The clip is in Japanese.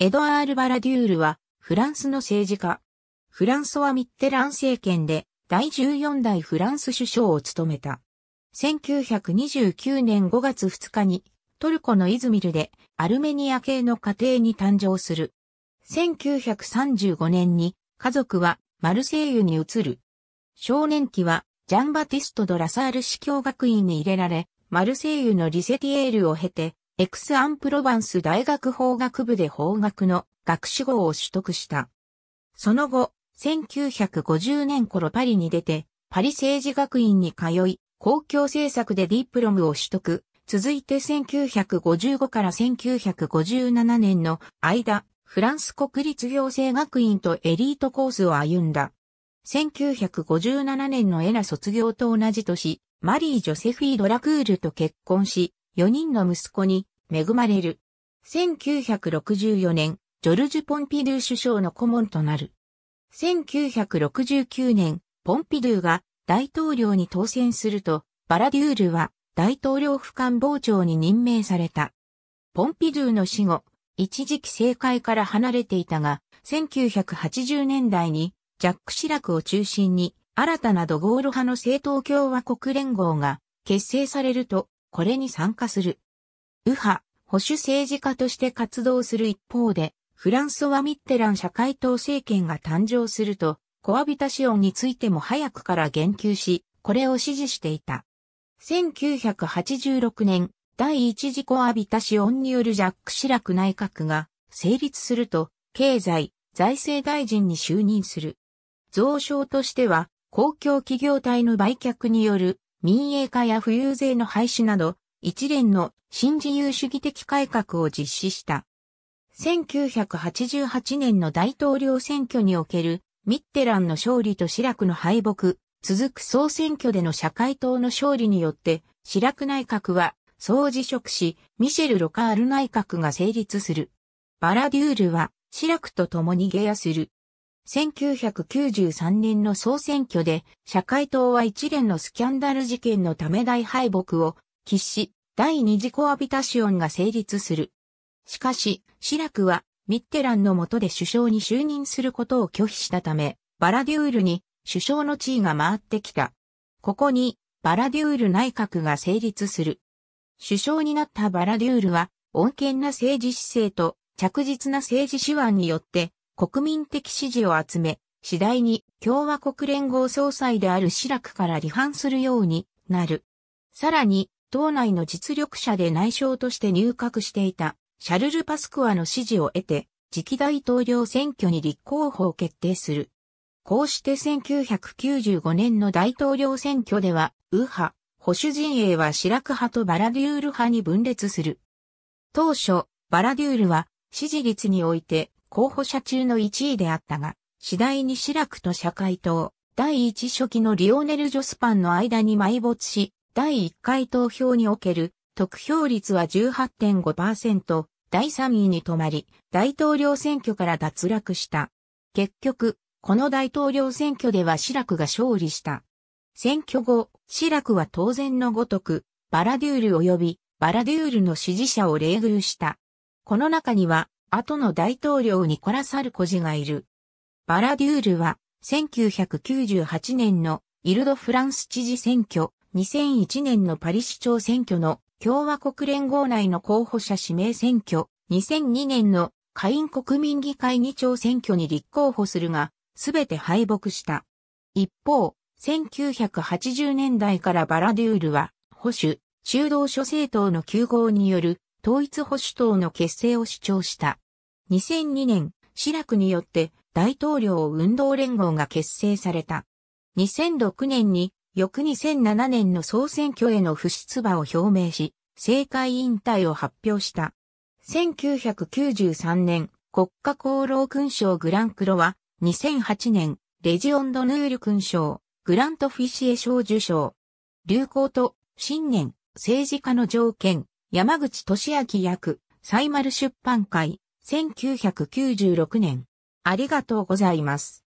エドアール・バラデュールは、フランスの政治家。フランソワ・ミッテラン政権で、第14代フランス首相を務めた。1929年5月2日に、トルコのイズミルで、アルメニア系の家庭に誕生する。1935年に、家族は、マルセイユに移る。少年期は、ジャンバティスト・ド・ラサール司教学院に入れられ、マルセイユのリセティエールを経て、エクス・アン・プロヴァンス大学法学部で法学の学士号を取得した。その後、1950年頃パリに出て、パリ政治学院に通い、公共政策でディプロムを取得。続いて1955から1957年の間、フランス国立行政学院とエリートコースを歩んだ。1957年のエラ卒業と同じ年、マリー・ジョセフィー・ドラクールと結婚し、4人の息子に恵まれる。1964年、ジョルジュ・ポンピドゥ首相の顧問となる。1969年、ポンピドゥが大統領に当選すると、バラデュールは大統領府官房長に任命された。ポンピドゥの死後、一時期政界から離れていたが、1980年代にジャック・シラクを中心に新たなドゴール派の政党共和国連合が結成されると、これに参加する。右派、保守政治家として活動する一方で、フランソワ・ミッテラン社会党政権が誕生すると、コアビタシオンについても早くから言及し、これを支持していた。1986年、第一次コアビタシオンによるジャック・シラク内閣が成立すると、経済、財政大臣に就任する。増床としては、公共企業体の売却による民営化や富裕税の廃止など、一連の新自由主義的改革を実施した。1988年の大統領選挙におけるミッテランの勝利とシラクの敗北、続く総選挙での社会党の勝利によって、シラク内閣は総辞職し、ミシェル・ロカール内閣が成立する。バラデュールは、シラクと共に下野する。1993年の総選挙で、社会党は一連のスキャンダル事件のため大敗北を喫し、第二次コアビタシオンが成立する。しかし、シラクは、ミッテランの下で首相に就任することを拒否したため、バラデュールに首相の地位が回ってきた。ここに、バラデュール内閣が成立する。首相になったバラデュールは、穏健な政治姿勢と着実な政治手腕によって、国民的支持を集め、次第に共和国連合総裁であるシラクから離反するようになる。さらに、党内の実力者で内相として入閣していたシャルル・パスクワの支持を得て、次期大統領選挙に立候補を決定する。こうして1995年の大統領選挙では、右派、保守陣営はシラク派とバラデュール派に分裂する。当初、バラデュールは支持率において候補者中の1位であったが、次第にシラクと社会党、第一初期のリオネル・ジョスパンの間に埋没し、第1回投票における得票率は18.5%、第3位に止まり、大統領選挙から脱落した。結局、この大統領選挙ではシラクが勝利した。選挙後、シラクは当然のごとく、バラデュール及びバラデュールの支持者を冷遇した。この中には、後の大統領ニコラ・サルコジがいる。バラデュールは、1998年のイルド・フランス知事選挙、2001年のパリ市長選挙の共和国連合内の候補者指名選挙、2002年の下院国民議会議長選挙に立候補するが、すべて敗北した。一方、1980年代からバラデュールは、保守、中道諸政党の休合による統一保守党の結成を主張した。2002年、シラクによって大統領運動連合が結成された。2006年に翌2007年の総選挙への不出馬を表明し、政界引退を発表した。1993年、国家功労勲章グランクロは、2008年、レジオンドヌール勲章、グラントフィシエ賞受賞。流行と、新年、政治家の条件、山口俊明役、サイマル出版会、1996年。ありがとうございます。